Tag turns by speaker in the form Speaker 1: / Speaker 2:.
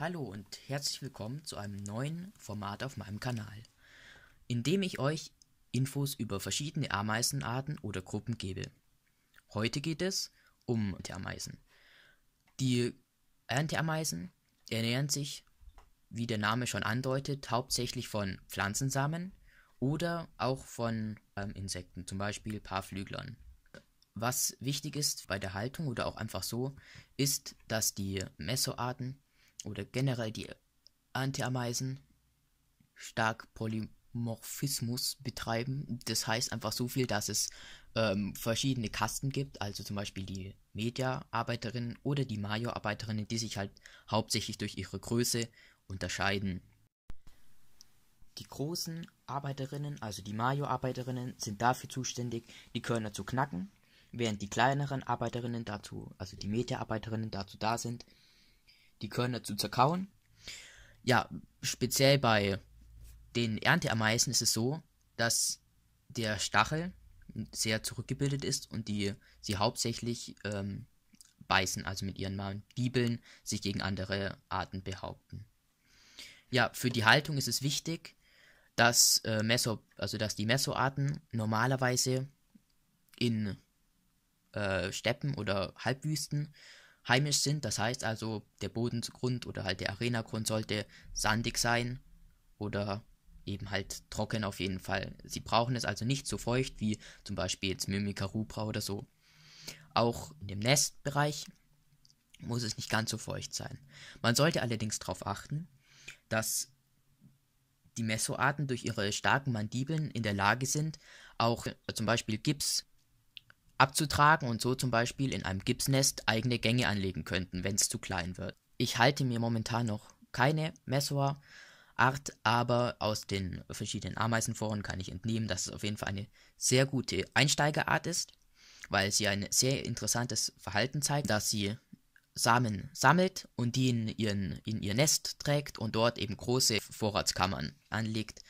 Speaker 1: Hallo und herzlich willkommen zu einem neuen Format auf meinem Kanal, in dem ich euch Infos über verschiedene Ameisenarten oder Gruppen gebe. Heute geht es um die Ameisen. Die Ernteameisen ernähren sich, wie der Name schon andeutet, hauptsächlich von Pflanzensamen oder auch von ähm, Insekten, zum Beispiel Paarflüglern. Was wichtig ist bei der Haltung oder auch einfach so, ist, dass die Messoarten oder generell die Anti-Ameisen stark Polymorphismus betreiben. Das heißt einfach so viel, dass es ähm, verschiedene Kasten gibt, also zum Beispiel die Media-Arbeiterinnen oder die Major-Arbeiterinnen, die sich halt hauptsächlich durch ihre Größe unterscheiden. Die großen Arbeiterinnen, also die Major-Arbeiterinnen, sind dafür zuständig, die Körner zu knacken, während die kleineren Arbeiterinnen dazu, also die Media-Arbeiterinnen dazu da sind, die Körner zu zerkauen. Ja, speziell bei den Ernteameisen ist es so, dass der Stachel sehr zurückgebildet ist und die sie hauptsächlich ähm, beißen, also mit ihren Mandibeln sich gegen andere Arten behaupten. Ja, für die Haltung ist es wichtig, dass, äh, Meso, also dass die Mesoarten normalerweise in äh, Steppen oder Halbwüsten heimisch sind. Das heißt also, der Bodengrund oder halt der Arenagrund sollte sandig sein oder eben halt trocken auf jeden Fall. Sie brauchen es also nicht so feucht wie zum Beispiel jetzt Mimica Rubra oder so. Auch in dem Nestbereich muss es nicht ganz so feucht sein. Man sollte allerdings darauf achten, dass die Mesoarten durch ihre starken Mandibeln in der Lage sind, auch äh, zum Beispiel Gips abzutragen und so zum Beispiel in einem Gipsnest eigene Gänge anlegen könnten, wenn es zu klein wird. Ich halte mir momentan noch keine Messoa Art, aber aus den verschiedenen Ameisenforen kann ich entnehmen, dass es auf jeden Fall eine sehr gute Einsteigerart ist, weil sie ein sehr interessantes Verhalten zeigt, dass sie Samen sammelt und die in, ihren, in ihr Nest trägt und dort eben große Vorratskammern anlegt,